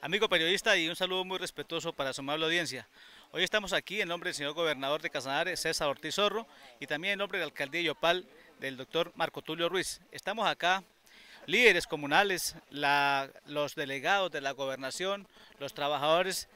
Amigo periodista y un saludo muy respetuoso para su amable audiencia. Hoy estamos aquí en nombre del señor gobernador de Casanare, César Ortiz Zorro, y también en nombre de la alcaldía Yopal, del doctor Marco Tulio Ruiz. Estamos acá, líderes comunales, los delegados de la gobernación, los trabajadores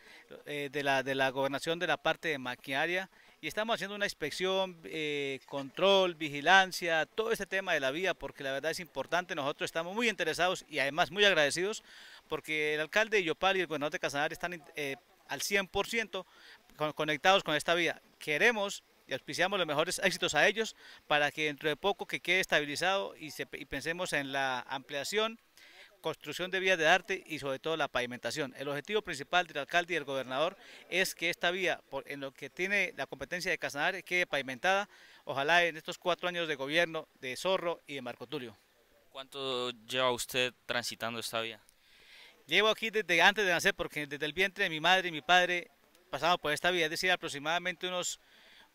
eh, de, la, de la gobernación de la parte de maquinaria y estamos haciendo una inspección, eh, control, vigilancia, todo este tema de la vía, porque la verdad es importante, nosotros estamos muy interesados y además muy agradecidos, porque el alcalde de Yopal y el gobernador de Casanare están eh, al 100% conectados con esta vía. Queremos y auspiciamos los mejores éxitos a ellos para que dentro de poco que quede estabilizado y, y pensemos en la ampliación construcción de vías de arte y sobre todo la pavimentación. El objetivo principal del alcalde y del gobernador es que esta vía, en lo que tiene la competencia de Casanar, quede pavimentada, ojalá en estos cuatro años de gobierno de Zorro y de Marco Tulio. ¿Cuánto lleva usted transitando esta vía? Llevo aquí desde antes de nacer, porque desde el vientre de mi madre y mi padre pasamos por esta vía, es decir, aproximadamente unos,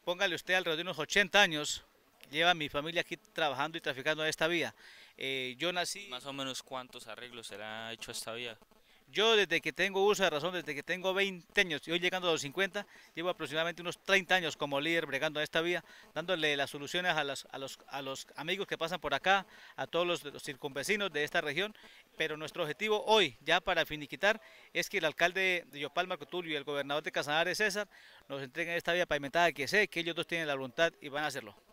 póngale usted alrededor de unos 80 años, lleva mi familia aquí trabajando y traficando a esta vía. Eh, yo nací... Más o menos cuántos arreglos se será hecho esta vía. Yo desde que tengo uso de razón, desde que tengo 20 años y hoy llegando a los 50, llevo aproximadamente unos 30 años como líder bregando a esta vía, dándole las soluciones a los, a los, amigos que pasan por acá, a todos los, circunvecinos de esta región. Pero nuestro objetivo hoy, ya para finiquitar, es que el alcalde de Yopal, Marco Tulio, y el gobernador de Casanares, César, nos entreguen esta vía pavimentada que sé que ellos dos tienen la voluntad y van a hacerlo.